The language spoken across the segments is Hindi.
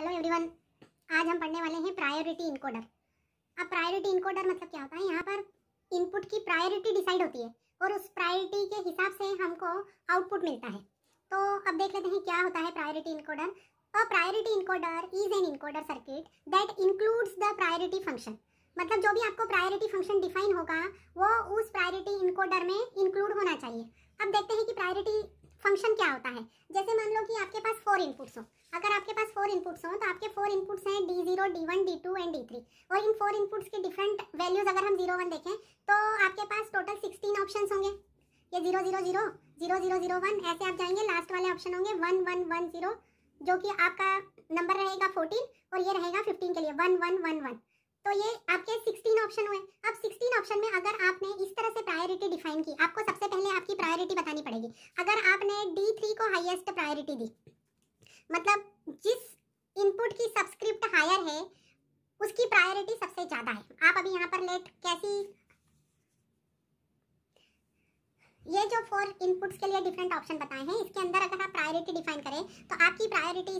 हेलो एवरीवन आज हम पढ़ने वाले हैं प्रायोरिटी इनकोडर अब प्रायोरिटी इनकोडर मतलब क्या होता है यहाँ पर इनपुट की प्रायोरिटी डिसाइड होती है और उस प्रायोरिटी के हिसाब से हमको आउटपुट मिलता है तो अब देख लेते हैं क्या होता है priority encoder a priority encoder is an encoder circuit that includes the priority function मतलब जो भी आपको प्रायोरिटी फंक्शन डिफाइन होगा वो उस प्रायोरिटी इनकोडर में इंक्लूड होना चाहिए अब देखते हैं कि प्रायोरिटी फंक्शन क्या होता है जैसे मान लो कि आपके पास फोर इनपुट्स हो अगर आपके पास फोर इनपुट्स हों तो आपके फोर इनपुट्स हैं D zero D one D two and D three और इन फोर इनपुट्स के डिफरेंट वैल्यूज अगर हम जीरो वन देखें तो आपके पास टोटल सिक्सटीन ऑप्शन होंगे ये zero zero zero zero zero zero one ऐसे आप जाएंगे लास्ट वाले ऑप्शन होंगे वन वन वन जीरो जो कि आपका नंबर रहेगा फोर्टीन और ये रहेगा फिफ्टीन के लिए वन वन वन वन तो ये आपके सिक्सटीन ऑप्शन हुए अब सिक्सटीन ऑप्शन में अगर आपने इस तरह से प्रायोरिटी डिफाइन की आपको सबसे पहले आपकी प्रायोरिटी बतानी पड़ेगी अगर आपने डी थ्री को हाइएस्ट प्रायोरिटी दी मतलब जिस इनपुट की सब्सक्रिप्ट हायर है उसकी प्रायोरिटी सबसे ज़्यादा है आप अभी यहाँ पर लेट कैसी ये जो फोर इनपुट्स के लिए डिफरेंट ऑप्शन बताए हैं इसके अंदर अगर आप प्रायोरिटी डिफाइन करें तो आपकी प्रायोरिटी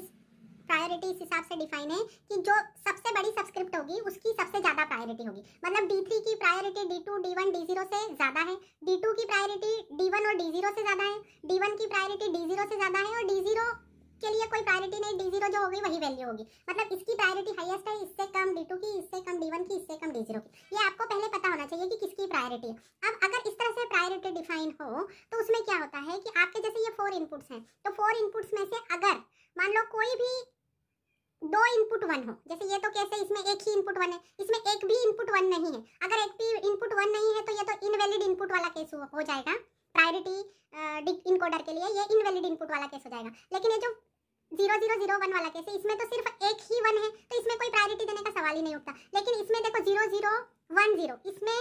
प्रायोरिटी इस हिसाब से डिफाइन है कि जो सबसे बड़ी सब्सक्रिप्ट होगी उसकी सबसे ज़्यादा प्रायोरिटी होगी मतलब D3 की प्रायोरिटी D2, D1, D0 से ज़्यादा है D2 की प्रायोरिटी D1 और D0 से ज़्यादा है D1 की प्रायोरिटी D0 से ज़्यादा है और D0 के लिए कोई प्रायोरिटी नहीं डी जीरो जो होगी वही वैल्यू होगी मतलब इसकी प्रायोरिटी हाईएस्ट है इससे कम डी टू की इससे कम डी वन की इससे कम डी जीरो की ये आपको पहले पता होना चाहिए कि किसकी प्रायोरिटी है अब अगर इस तरह से प्रायोरिटी डिफाइन हो तो उसमें क्या होता है कि आपके जैसे ये फोर इनपुट्स हैं तो फोर इनपुट्स में से अगर मान लो कोई भी दो इनपुट वन हो जैसे ये तो कैसे इसमें एक ही इनपुट वन है इसमें एक भी इनपुट वन नहीं है अगर एक भी इनपुट वन नहीं है तो ये तो इनवैलिड इनपुट वाला केस हो जाएगा प्रायोरिटी इनकोडर के लिए ये इनवैलिड इनपुट वाला केस हो जाएगा लेकिन ये जो जीरो जीरो जीरो वन वाला केस है इसमें तो सिर्फ एक ही वन है तो इसमें कोई प्रायोरिटी देने का सवाल ही नहीं उठता लेकिन इसमें देखो जीरो जीरो वन जीरो इसमें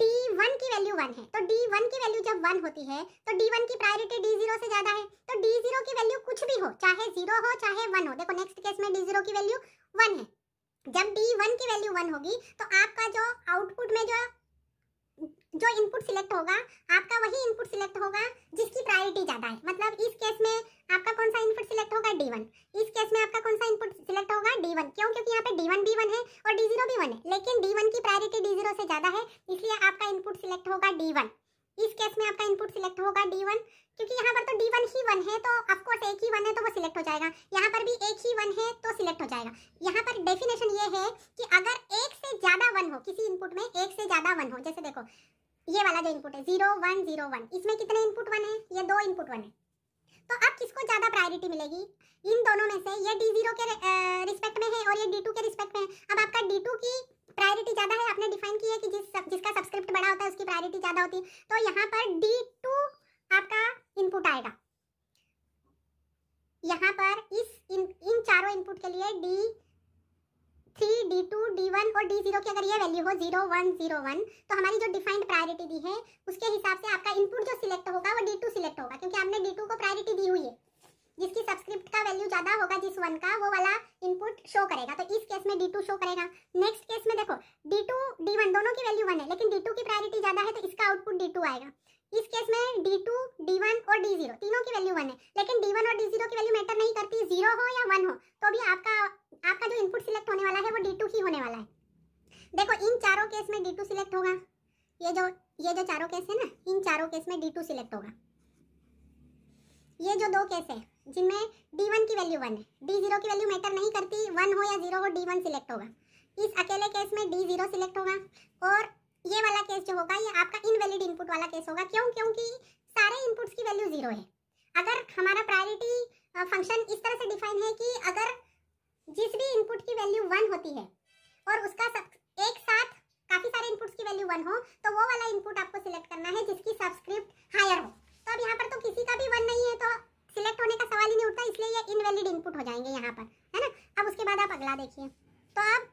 डी वन की वैल्यू वन है तो डी वन की वैल्यू जब वन होती है तो डी वन की प्रायोरिटी डी जीरो से ज्यादा है तो डी जीरो की वैल्यू कुछ भी हो चाहे जीरो हो चाहे वन हो देखो नेक्स्ट केस में डी जीरो की वैल्यू वन है जब डी वन की वैल्यू वन होगी तो आपका जो आउटपुट में जो जो इनपुट सिलेक्ट होगा आपका वही इनपुट सिलेक्ट होगा जिसकी प्रायोरिटी ज़्यादा है मतलब इस केस में आपका कौन सा इनपुट सिलेक्ट होगा डी वन इस केस में आपका कौन सा इनपुट सिलेक्ट होगा डी वन क्यों क्योंकि यहाँ पे डी वन बी वन है और डी जीरो बी वन है लेकिन डी वन की प्रायोरिटी डी जीरो से ज़्यादा है इसलिए आपका इनपुट सिलेक्ट होगा डी वन इस केस में आपका इनपुट सिलेक्ट होगा डी वन क्योंकि यहाँ पर तो डी वन ही वन है तो अफकोर्स एक ही वन है तो वो सिलेक्ट हो जाएगा यहाँ पर भी एक ही वन है तो सिलेक्ट हो जाएगा यहाँ पर डेफिनेशन ये है कि अगर एक से ज़्यादा वन हो किसी इनपुट में एक से ज़्यादा वन हो जैसे देखो ये वाला जो इनपुट है जीरो वन जीरो वन इसमें कितने इनपुट वन है ये दो इनपुट वन है तो अब किसको ज़्यादा प्रायोरिटी मिलेगी इन दोनों में से ये डी जीरो के रिस्पेक्ट में है और ये डी टू के रिस्पेक्ट में है अब आपका डी टू की प्रायोरिटी ज़्यादा है आपने डिफाइन की है कि जिस जिसका सब्सक्रिप्ट बड़ा होता है उसकी प्रायोरिटी ज़्यादा होती है तो यहाँ पर डी टू आपका इनपुट आएगा यहाँ पर इस इन इन चारों इनपुट के लिए D three D two D one और डी जीरो की अगर ये वैल्यू हो जीरो वन जीरो वन तो हमारी जो डिफाइंड प्रायोरिटी दी है उसके हिसाब से आपका इनपुट जो सिलेक्ट होगा वो डी टू सिलेक्ट होगा क्योंकि आपने डी टू को प्रायोरिटी दी हुई है जिसकी सब्सक्रिप्ट का वैल्यू ज़्यादा होगा जिस वन का वो वाला इनपुट शो करेगा तो इस केस में डी टू शो करेगा नेक्स्ट केस में देखो डी टू डी वन दोनों की वैल्यू वन है लेकिन डी टू की प्रायोरिटी ज़्यादा है तो इसका आउटपुट डी टू आएगा इस केस में d2, d1 और d0 तीनों की वैल्यू वन है लेकिन d1 और d0 की वैल्यू मैटर नहीं करती जीरो हो या वन हो तो भी आपका आपका जो इनपुट सिलेक्ट होने वाला है वो d2 ही होने वाला है देखो इन चारों केस में d2 टू सिलेक्ट होगा ये जो ये जो चारों केस है ना इन चारों केस में d2 टू सिलेक्ट होगा ये जो दो केस है जिनमें d1 की वैल्यू वन है d0 की वैल्यू मैटर नहीं करती वन हो या जीरो हो d1 वन सिलेक्ट होगा इस अकेले केस में d0 जीरो सिलेक्ट होगा और ये वाला केस जो होगा ये आपका इनवैलिड इनपुट वाला केस होगा क्यों क्योंकि सारे इनपुट्स की वैल्यू जीरो है अगर हमारा प्रायोरिटी फंक्शन इस तरह से डिफाइन है कि अगर जिस भी इनपुट की वैल्यू वन होती है और उसका सब एक साथ काफ़ी सारे इनपुट्स की वैल्यू वन हो तो वो वाला इनपुट आपको सिलेक्ट करना है जिसकी सब्सक्रिप्ट हायर हो तो अब यहाँ पर तो किसी का भी वन नहीं है तो सिलेक्ट होने का सवाल ही नहीं उठता इसलिए ये इनवैलिड इनपुट हो जाएंगे यहाँ पर है ना अब उसके बाद आप अगला देखिए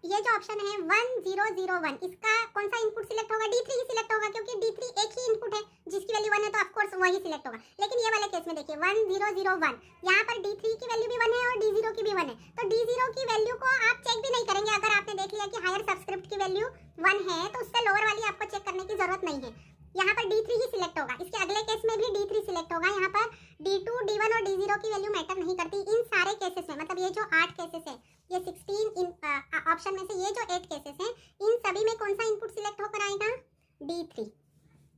ये जो ऑप्शन है वन जीरो जीरो वन इसका कौन सा इनपुट सिलेक्ट होगा डी थ्री सिलेक्ट होगा क्योंकि डी थ्री एक ही इनपुट है जिसकी वैल्यू वन है तो ऑफकोर्स वही सिलेक्ट होगा लेकिन ये वाले केस में देखिए वन जीरो जीरो वन यहाँ पर डी थ्री की वैल्यू भी वन है और डी जीरो की भी वन है तो डी जीरो की वैल्यू को आप चेक भी नहीं करेंगे अगर आपने देख लिया कि हायर सब्सक्रिप्ट की वैल्यू वन है तो उससे लोअर वाली आपको चेक करने की जरूरत नहीं है यहाँ पर D3 ही सिलेक्ट होगा इसके अगले केस में भी D3 सिलेक्ट होगा यहाँ पर D2, D1 और D0 की वैल्यू मैटर नहीं करती इन सारे केसेस में मतलब ये जो आठ केसेस है ऑप्शन में से ये जो एट केसेस हैं इन सभी में कौन सा इनपुट सिलेक्ट होकर आएगा डी थ्री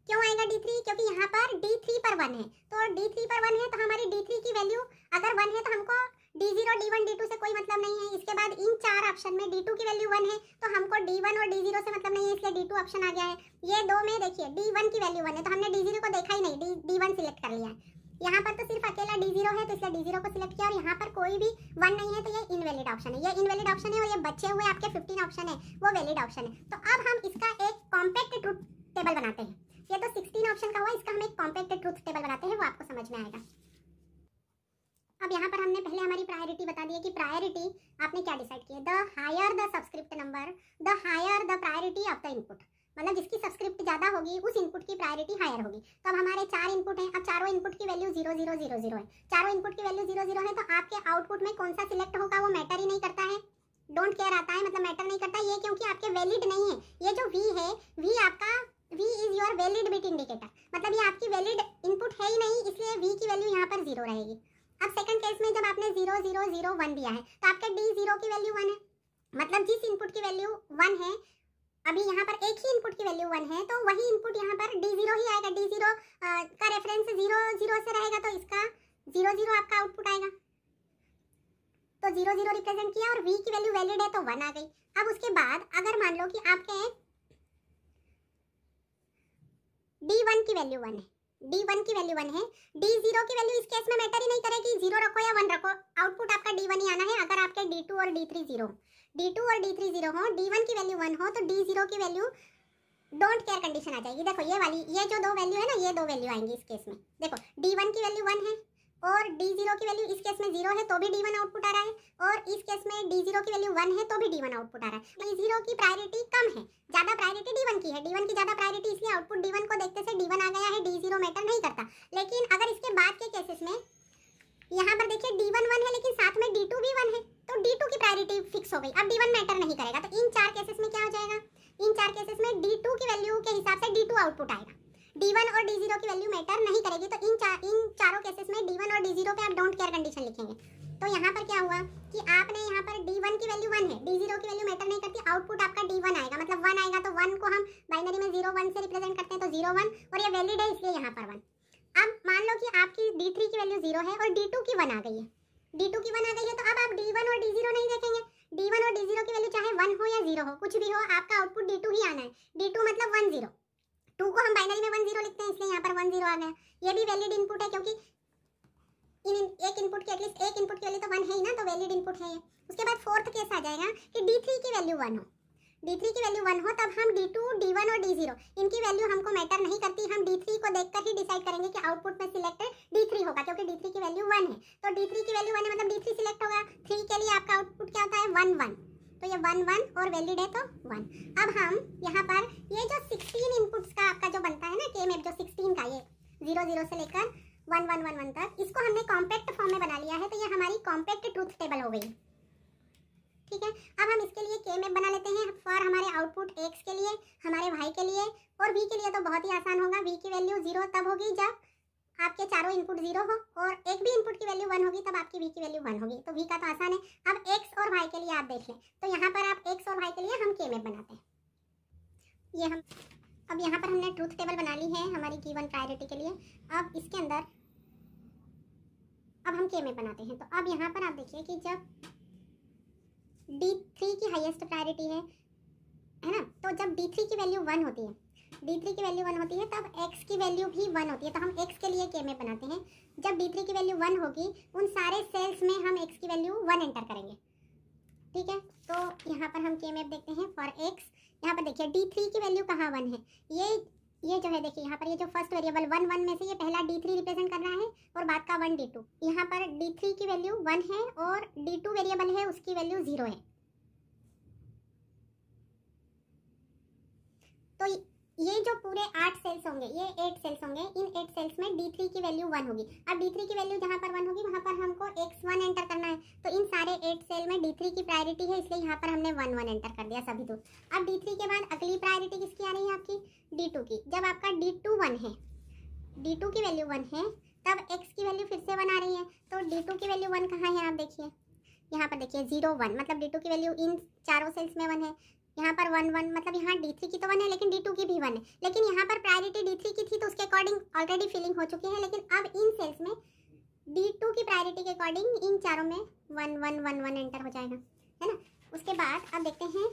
क्यों आएगा डी थ्री क्योंकि यहाँ पर डी थ्री पर वन है तो डी थ्री पर वन है तो हमारी डी थ्री की वैल्यू अगर वन है तो हमको D zero D one D two से कोई मतलब नहीं है इसके बाद इन चार ऑप्शन में डी टू की वैल्यू वन है तो हमको डी वन और डी जीरो से मतलब नहीं है इसलिए डी टू ऑप्शन आ गया है ये दो में देखिए डी वन की वैल्यू वन है तो हमने डी जीरो को देखा ही नहीं डी डी वन सिलेक्ट कर लिया है यहाँ पर तो सिर्फ अकेला डी जीरो है तो इसलिए डी जीरो को सिलेक्ट किया और यहाँ पर कोई भी वन नहीं है तो ये इनवैलिड ऑप्शन है ये इनवैलिड ऑप्शन है और ये बचे हुए आपके फिफ्टीन ऑप्शन है वो वैलिड ऑप्शन है तो अब हम इसका एक कॉम्पैक्ट ट्रूथ टेबल बनाते हैं ये तो सिक्सटीन ऑप्शन का हुआ इसका हम एक कॉम्पैक्ट ट्रूथ टेबल बनाते हैं वो आपको समझ में आएगा अब यहाँ पर हमने पहले हमारी प्रायोरिटी बता दी है कि प्रायोरिटी आपने क्या डिसाइड किया the higher the subscript number the higher the priority of the input मतलब जिसकी सब्सक्रिप्ट ज़्यादा होगी उस इनपुट की प्रायोरिटी हायर होगी तो अब हमारे चार इनपुट हैं अब चारों इनपुट की value zero zero zero zero है चारों इनपुट की वैल्यू जीरो जीरो है तो आपके आउटपुट में कौन सा सिलेक्ट होगा वो मैटर ही नहीं करता है डोंट केयर आता है मतलब मैटर नहीं करता ये क्योंकि आपके वैलिड नहीं है ये जो वी है वी आपका V is your valid bit indicator मतलब ये आपकी वैलिड इनपुट है ही नहीं इसलिए वी की वैल्यू यहाँ पर जीरो रहेगी अब सेकंड केस में जब आपने जीरो जीरो जीरो वन दिया है तो आपका डी जीरो की वैल्यू वन है मतलब जिस इनपुट की वैल्यू वन है अभी यहाँ पर एक ही इनपुट की वैल्यू वन है तो वही इनपुट यहाँ पर डी जीरो ही आएगा डी जीरो का रेफरेंस जीरो जीरो से रहेगा तो इसका जीरो जीरो आपका आउटपुट आएगा तो जीरो जीरो रिप्रेजेंट किया और वी की वैल्यू वैलिड है तो वन आ गई अब उसके बाद अगर मान लो कि आपके डी वन की वैल्यू वन है डी वन की वैल्यू वन है डी जीरो की वैल्यू इस केस में मैटर ही नहीं करेगी जीरो रखो या वन रखो आउटपुट आपका डी वन ही आना है अगर आपके डी टू और D three zero D two और डी थ्री जीरो हो डी वन की वैल्यू वन हो तो डी जीरो की वैल्यू डोंट केयर कंडीशन आ जाएगी देखो ये वाली ये जो दो वैल्यू है ना ये दो वैल्यू आएंगी इस केस में देखो डी वन की वैल्यू वन है और D0 की वैल्यू इस केस में जीरो है तो भी D1 आउटपुट आ रहा है और इस केस में D0 की वैल्यू वन है तो भी D1 आउटपुट आ रहा है डी जीरो तो की प्रायोरिटी कम है ज्यादा प्रायोरिटी D1 की है D1 की ज्यादा प्रायोरिटी इसलिए आउटपुट D1 को देखते से D1 आ गया है D0 जीरो मैटर नहीं करता लेकिन अगर इसके बाद के केसेस में यहाँ पर देखिए डी वन वन है लेकिन साथ में डी भी वन है तो डी की प्रायोरिटी फिक्स हो गई अब डी मैटर नहीं करेगा तो इन चार केसेस में क्या हो जाएगा इन चार केसेस में डी की वैल्यू के हिसाब से डी आउटपुट आएगा D1 और D0 की वैल्यू मैटर नहीं करेगी तो इन चा, इन चारों केसेस में D1 और D0 पे आप डोंट केयर कंडीशन लिखेंगे तो यहाँ पर क्या हुआ कि आपने यहाँ पर D1 की वैल्यू वन है D0 की वैल्यू मैटर नहीं करती आउटपुट आपका D1 आएगा मतलब वन आएगा तो वन को हम बाइनरी में जीरो वन से रिप्रेजेंट करते हैं तो जीरो वन और ये वैलिड है इसलिए यहाँ पर वन अब मान लो कि आपकी डी थ्री की वैल्यू जीरो है और डी टू की वन आ गई है डी टू की वन आ गई है तो अब आप डी वन और डी जीरो नहीं देखेंगे डी वन और डी जीरो की वैल्यू चाहे वन हो या जीरो हो कुछ भी हो आपका आउटपुट डी टू ही आना है डी टू मतलब वन जीरो टू को हम बाइनरी में वन जीरो लिखते हैं इसलिए यहाँ पर वन जीरो आ गया ये भी वैलिड इनपुट है क्योंकि इन एक इनपुट की एटलीस्ट एक इनपुट की वैल्यू तो वन है ही ना तो वैलिड इनपुट है उसके बाद फोर्थ केस आ जाएगा कि डी थ्री की वैल्यू वन हो डी थ्री की वैल्यू वन हो तब हम डी टू डी वन और डी जीरो इनकी वैल्यू हमको मैटर नहीं करती हम डी थ्री को देखकर ही डिसाइड करेंगे कि आउटपुट में सिलेक्टेड डी थ्री होगा क्योंकि डी थ्री की वैल्यू वन है तो डी थ्री की वैल्यू वन है मतलब डी थ्री सिलेक्ट होगा थ्री के लिए आपका आउटपुट क्या होता है वन वन तो ये वन वन और वैलिड है तो वन अब हम यहाँ पर ये जो जीरो से लेकर वन वन वन वन तक इसको हमने कॉम्पैक्ट फॉर्म में बना लिया है तो ये हमारी कॉम्पैक्ट ट्रूथ टेबल हो गई ठीक है अब हम इसके लिए के मैप बना लेते हैं फॉर हमारे आउटपुट एक्स के लिए हमारे वाई के लिए और वी के लिए तो बहुत ही आसान होगा वी की वैल्यू जीरो तब होगी जब आपके चारों इनपुट जीरो हो और एक भी इनपुट की वैल्यू वन होगी तब आपकी वी की वैल्यू वन होगी तो वी का तो आसान है अब एक्स और वाई के लिए आप देख लें तो यहाँ पर आप एक्स और वाई के लिए हम के मैप बनाते हैं ये हम अब यहाँ पर हमने ट्रूथ टेबल बना ली है हमारी की वन प्रायोरिटी के लिए अब इसके अंदर अब हम के में बनाते हैं तो अब यहाँ पर आप देखिए कि जब डी थ्री की हाईएस्ट प्रायोरिटी है है ना तो जब डी थ्री की वैल्यू वन होती है डी थ्री की वैल्यू वन होती है तब एक्स की वैल्यू भी वन होती है तो हम एक्स के लिए के में बनाते हैं जब डी थ्री की वैल्यू वन होगी उन सारे सेल्स में हम एक्स की वैल्यू वन एंटर करेंगे ठीक है तो यहाँ पर हम के में देखते हैं फॉर एक्स यहाँ पर देखिए डी थ्री की वैल्यू कहाँ वन है ये ये जो है देखिए यहाँ पर ये जो फर्स्ट वेरिएबल वन वन में से ये पहला डी थ्री रिप्रेजेंट कर रहा है और बाद का वन डी टू यहाँ पर डी थ्री की वैल्यू वन है और डी टू वेरिएबल है उसकी वैल्यू जीरो है तो ये जो पूरे आठ सेल्स होंगे ये एट सेल्स होंगे इन एट सेल्स में डी थ्री की वैल्यू वन होगी अब डी थ्री की वैल्यू जहाँ पर वन होगी वहाँ पर हमको एक्स वन एंटर करना है तो इन सारे एट सेल में डी थ्री की प्रायोरिटी है इसलिए यहाँ पर हमने वन वन एंटर कर दिया सभी दो अब डी थ्री के बाद अगली प्रायोरिटी किसकी आ रही है आपकी डी टू की जब आपका डी टू वन है डी टू की वैल्यू वन है तब एक्स की वैल्यू फिर से वन आ रही है तो डी टू की वैल्यू वन कहाँ है आप देखिए यहाँ पर देखिए जीरो वन मतलब डी टू की वैल्यू इन चारों सेल्स में वन है यहाँ पर वन वन मतलब यहाँ डी थ्री की तो वन है लेकिन डी टू की भी वन है लेकिन यहाँ पर प्रायोरिटी डी थ्री की थी तो उसके अकॉर्डिंग ऑलरेडी फिलिंग हो चुकी है लेकिन अब इन सेल्स में डी टू की प्रायोरिटी के अकॉर्डिंग इन चारों में one one one one enter हो जाएगा है ना उसके बाद अब देखते हैं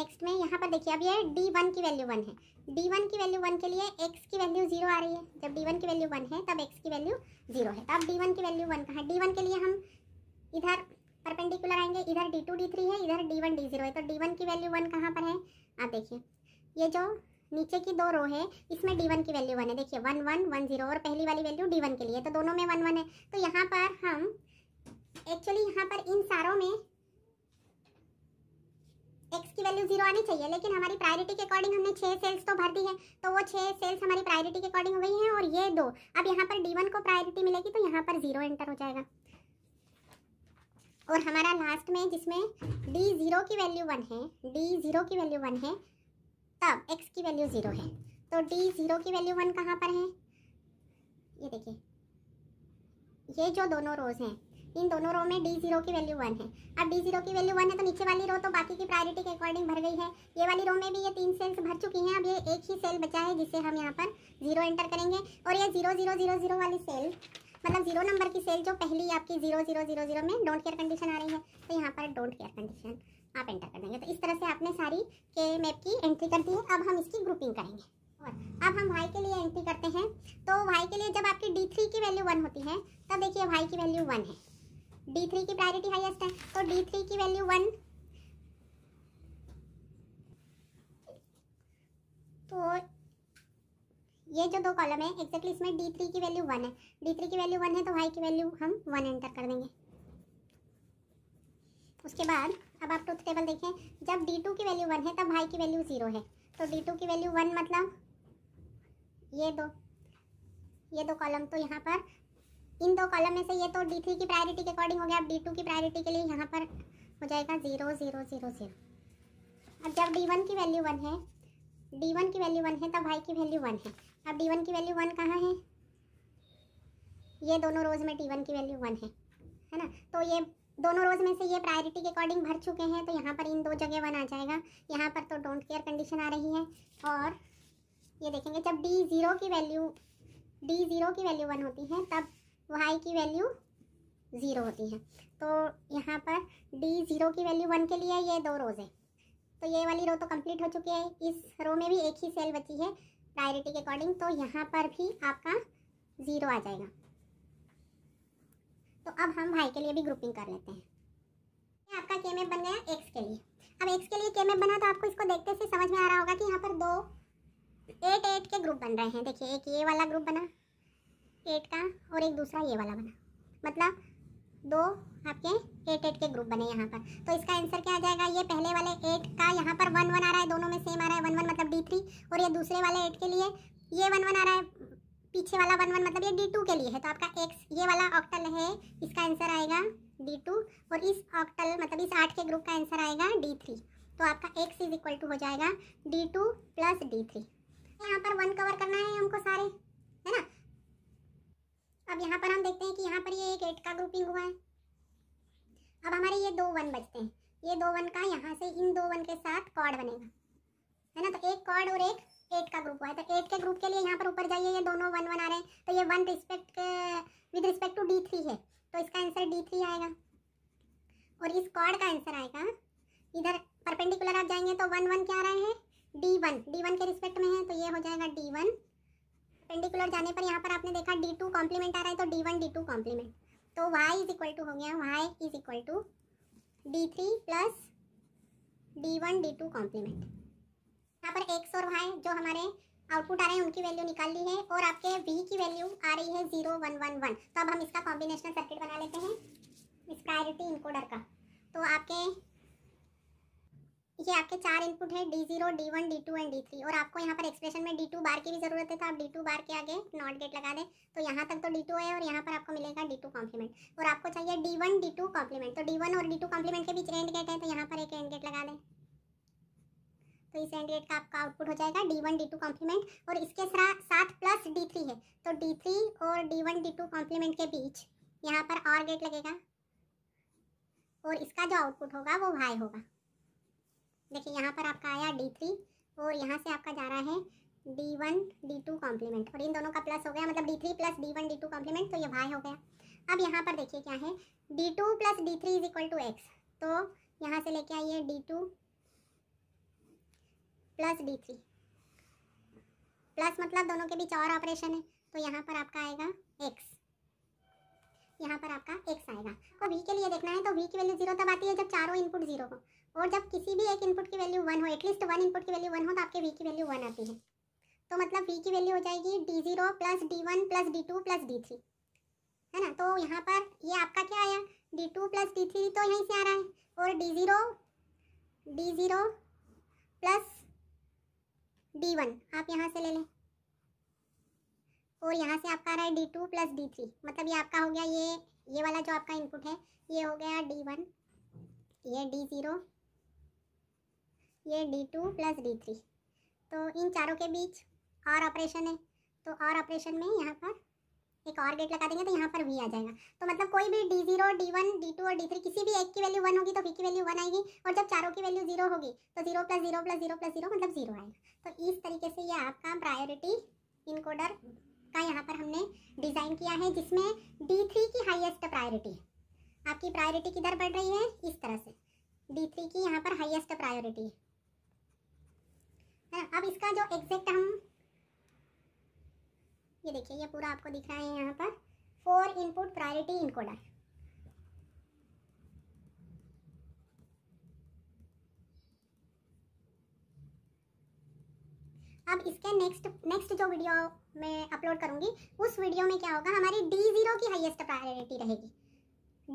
नेक्स्ट में यहाँ पर देखिए अब ये डी वन की वैल्यू वन है डी वन की वैल्यू वन के लिए एक्स की वैल्यू जीरो आ रही है जब डी वन की वैल्यू वन है तब एक्स की वैल्यू जीरो है तब डी वन की वैल्यू वन कहाँ डी वन के लिए हम इधर परपेंडिकुलर आएंगे इधर डी टू डी थ्री है इधर डी वन डी जीरो है तो डी वन की वैल्यू वन कहाँ पर है आप देखिए ये जो नीचे की दो रो है इसमें डी वन की वैल्यू वन है देखिए वन वन वन जीरो और पहली वाली वैल्यू डी वन के लिए तो दोनों में वन वन है तो यहाँ पर हम एक्चुअली यहाँ पर इन सारों में एक्स की वैल्यू जीरो आनी चाहिए लेकिन हमारी प्रायोरिटी के अकॉर्डिंग हमने छः सेल्स तो भर दी है तो वो छः सेल्स हमारी प्रायोरिटी के अकॉर्डिंग हो गई हैं और ये दो अब यहाँ पर डी वन को प्रायोरिटी मिलेगी तो यहाँ पर जीरो एंटर हो जाएगा और हमारा लास्ट में जिसमें डी ज़ीरो की वैल्यू वन है डी ज़ीरो की वैल्यू वन है तब एक्स की वैल्यू ज़ीरो है तो डी ज़ीरो की वैल्यू वन कहाँ पर है ये देखिए ये जो दोनों रोज़ हैं इन दोनों रो में डी जीरो की वैल्यू वन है अब डी जीरो की वैल्यू वन है तो नीचे वाली रो तो बाकी की प्रायोरिटी के अकॉर्डिंग भर गई है ये वाली रो में भी ये तीन सेल्स भर चुकी हैं अब ये एक ही सेल बचा है जिसे हम यहाँ पर जीरो एंटर करेंगे और ये जीरो जीरो जीरो जीरो वाली सेल मतलब जीरो नंबर की सेल जो पहली आपकी जीरो जीरो जीरो जीरो में डोंट केयर कंडीशन आ रही है तो यहाँ पर डोंट केयर कंडीशन आप एंटर कर देंगे तो इस तरह से आपने सारी के मैप की एंट्री कर दी है अब हम इसकी ग्रुपिंग करेंगे और अब हम वाई के लिए एंट्री करते हैं तो वाई के लिए जब आपकी डी थ्री की वैल्यू वन होती है तब देखिए वाई की वैल्यू वन है डी थ्री की प्रायोरिटी हाईएस्ट है तो डी थ्री की वैल्यू वन तो ये जो दो कॉलम है एक्जैक्टली इसमें डी थ्री की वैल्यू वन है डी थ्री की वैल्यू वन है तो वाई की वैल्यू हम वन एंटर कर देंगे उसके बाद अब आप ट्रुथ टेबल देखें जब डी टू की वैल्यू वन है तब वाई की वैल्यू ज़ीरो है तो डी टू की वैल्यू वन मतलब ये दो ये दो कॉलम तो यहाँ पर इन दो कॉलम में से ये तो डी थ्री की प्रायोरिटी के अकॉर्डिंग हो गया अब डी टू की प्रायोरिटी के लिए यहाँ पर हो जाएगा ज़ीरो ज़ीरो ज़ीरो ज़ीरो अब जब डी वन की वैल्यू वन है डी वन की वैल्यू वन है तब वाई की वैल्यू वन है अब डी वन की वैल्यू वन कहाँ है ये दोनों रोज़ में टी वन की वैल्यू वन है है ना तो ये दोनों रोज़ में से ये प्रायोरिटी के अकॉर्डिंग भर चुके हैं तो यहाँ पर इन दो जगह वन आ जाएगा यहाँ पर तो डोंट केयर कंडीशन आ रही है और ये देखेंगे जब डी ज़ीरो की वैल्यू डी ज़ीरो की वैल्यू वन होती है तब वाई की वैल्यू ज़ीरो होती है तो यहाँ पर डी ज़ीरो की वैल्यू वन के लिए ये दो रोज़ है तो ये वाली रो तो कंप्लीट हो चुकी है इस रो में भी एक ही सेल बची है प्रायोरिटी के अकॉर्डिंग तो यहाँ पर भी आपका ज़ीरो आ जाएगा तो अब हम भाई के लिए भी ग्रुपिंग कर लेते हैं ये आपका के बन गया एक्स के लिए अब एक्स के लिए के बना तो आपको इसको देखते से समझ में आ रहा होगा कि यहाँ पर दो एट एट के ग्रुप बन रहे हैं देखिए एक ये वाला ग्रुप बना एट का और एक दूसरा ये वाला बना मतलब दो आपके एट एट के ग्रुप बने यहाँ पर तो इसका आंसर क्या आ जाएगा ये पहले वाले एट का यहाँ पर वन वन आ रहा है दोनों में सेम आ रहा है वन वन डी थ्री और ये दूसरे वाले एट के लिए ये वन वन आ रहा है पीछे वाला वन वन मतलब ये डी टू के लिए है तो आपका एक्स ये वाला ऑक्टल है इसका आंसर आएगा डी टू और इस ऑक्टल मतलब इस आठ के ग्रुप का आंसर आएगा डी थ्री तो आपका एक्स इज इक्वल टू हो जाएगा D two plus D three यहाँ पर वन कवर करना है हमको सारे है ना अब यहाँ पर हम देखते हैं कि यहाँ पर ये एक एट का ग्रुपिंग हुआ है अब हमारे ये दो वन बचते हैं ये दो वन का यहाँ से इन दो वन के साथ कॉर्ड बनेगा है ना तो एक कॉर्ड और एक एट का ग्रुप हुआ है तो एट के ग्रुप के लिए यहाँ पर ऊपर जाइए ये दोनों वन वन आ रहे हैं तो ये वन रिस्पेक्ट के with respect to D three है तो इसका आंसर डी थ्री आएगा और इस कॉर्ड का आंसर आएगा इधर परपेंडिकुलर आप जाएंगे तो वन वन क्या आ रहे हैं डी वन डी वन के रिस्पेक्ट में है तो ये हो जाएगा डी वन परपेंडिकुलर जाने पर यहाँ पर आपने देखा डी टू कॉम्प्लीमेंट आ रहा है तो D one D two complement तो वाई इज इक्वल टू हो गया Y is equal to D three plus D one D two complement यहाँ पर एक्स और वाई जो हमारे आउटपुट आ रहे हैं उनकी वैल्यू निकाल ली है और आपके वी की वैल्यू आ रही है जीरो वन वन वन तो अब हम इसका कॉम्बिनेशनल सर्किट बना लेते हैं इस प्रायोरिटी इनकोडर का तो आपके ये आपके चार इनपुट है D zero D one D two and D three और आपको यहाँ पर एक्सप्रेशन में डी टू बार की भी जरूरत है तो आप डी टू बार के आगे नॉट गेट लगा दें तो यहाँ तक तो डी टू है और यहाँ पर आपको मिलेगा डी टू कॉम्प्लीमेंट और आपको चाहिए D one D two complement तो डी वन और डी टू कॉम्प्लीमेंट के बीच एंड गेट है तो यहाँ पर एक एंड गेट लगा दें तो इस एंड गेट का आपका आउटपुट हो जाएगा D one D two complement और इसके साथ प्लस डी थ्री है तो डी थ्री और D one D two complement के बीच यहाँ पर और गेट लगेगा और इसका जो आउटपुट होगा वो वाई होगा देखिए यहाँ पर आपका आया डी थ्री और यहाँ से आपका जा रहा है D one D two complement और इन दोनों का प्लस हो गया मतलब D three plus D one D two complement तो ये भाई हो गया अब यहाँ पर देखिए क्या है D two plus D three is equal to X तो यहाँ से लेके आइए D two plus D three plus मतलब दोनों के बीच और ऑपरेशन है तो यहाँ पर आपका आएगा एक्स यहाँ पर आपका एक्स आएगा और तो वी के लिए देखना है तो वी की वैल्यू जीरो तब आती है जब चारों इनपुट जीरो हो और जब किसी भी एक इनपुट की वैल्यू वन हो एटलीस्ट वन इनपुट की वैल्यू वन हो तो आपके वी की वैल्यू वन आती है तो मतलब वी की वैल्यू हो जाएगी D zero plus D one plus D two plus D three है ना तो यहाँ पर ये आपका क्या आया D two plus D three तो यहीं से आ रहा है और D zero D zero plus D one आप यहाँ से ले लें और यहाँ से आपका आ रहा है D two plus D three मतलब ये आपका हो गया ये ये वाला जो आपका इनपुट है ये हो गया डी वन ये डी ज़ीरो ये D two plus D three तो इन चारों के बीच और ऑपरेशन है तो और ऑपरेशन में यहाँ पर एक और गेट लगा देंगे तो यहाँ पर वी आ जाएगा तो मतलब कोई भी D zero D one D two और डी थ्री किसी भी एक की वैल्यू वन होगी तो वी की वैल्यू वन आएगी और जब चारों की वैल्यू जीरो होगी तो zero plus zero plus zero plus zero मतलब जीरो आएगा तो इस तरीके से ये आपका प्रायोरिटी इनकोडर का यहाँ पर हमने डिज़ाइन किया है जिसमें डी थ्री की हाइएस्ट प्रायोरिटी है आपकी प्रायोरिटी किधर बढ़ रही है इस तरह से डी थ्री की यहाँ पर हाइएस्ट प्रायोरिटी है अब इसका जो एग्जैक्ट हम ये देखिए ये पूरा आपको दिख रहा है यहाँ पर फोर इनपुट प्रायोरिटी इनकोडर अब इसके नेक्स्ट नेक्स्ट जो वीडियो मैं अपलोड करूंगी उस वीडियो में क्या होगा हमारी डी जीरो की हाईएस्ट प्रायोरिटी रहेगी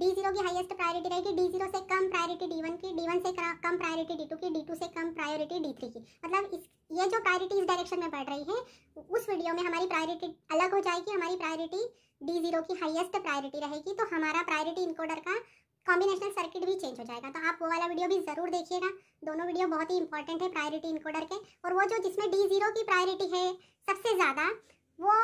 डी जीरो की हाईएस्ट प्रायोरिटी रहेगी डी जीरो से कम प्रायोरिटी डी वन की डी वन से कम प्रायोरिटी डी टू की डी टू से कम प्रायोरिटी डी थ्री की मतलब इस ये जो प्रायोरिटी इस डायरेक्शन में बढ़ रही है उस वीडियो में हमारी प्रायोरिटी अलग हो जाएगी हमारी प्रायोरिटी डी जीरो की हाईएस्ट प्रायोरिटी रहेगी तो हमारा प्रायोरिटी इनकोडर का कॉम्बिनेशनल सर्किट भी चेंज हो जाएगा तो आप वो वाला वीडियो भी ज़रूर देखिएगा दोनों वीडियो बहुत ही इंपॉर्टेंट है प्रायोरिटी इनकोडर के और वो जो जिसमें डी जीरो की प्रायोरिटी है सबसे ज़्यादा वो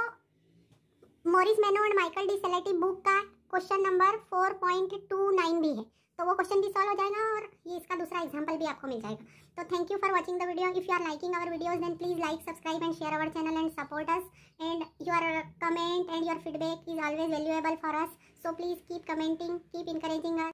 Morris Mano and Michael D Ciletti book का question number four point two nine भी है तो वो क्वेश्चन भी सॉल्व हो जाएगा और ये इसका दूसरा एग्जाम्पल भी आपको मिल जाएगा तो thank you for watching the video if you are liking our videos then please like subscribe and share our channel and support us and your comment and your feedback is always valuable for us so please keep commenting keep encouraging us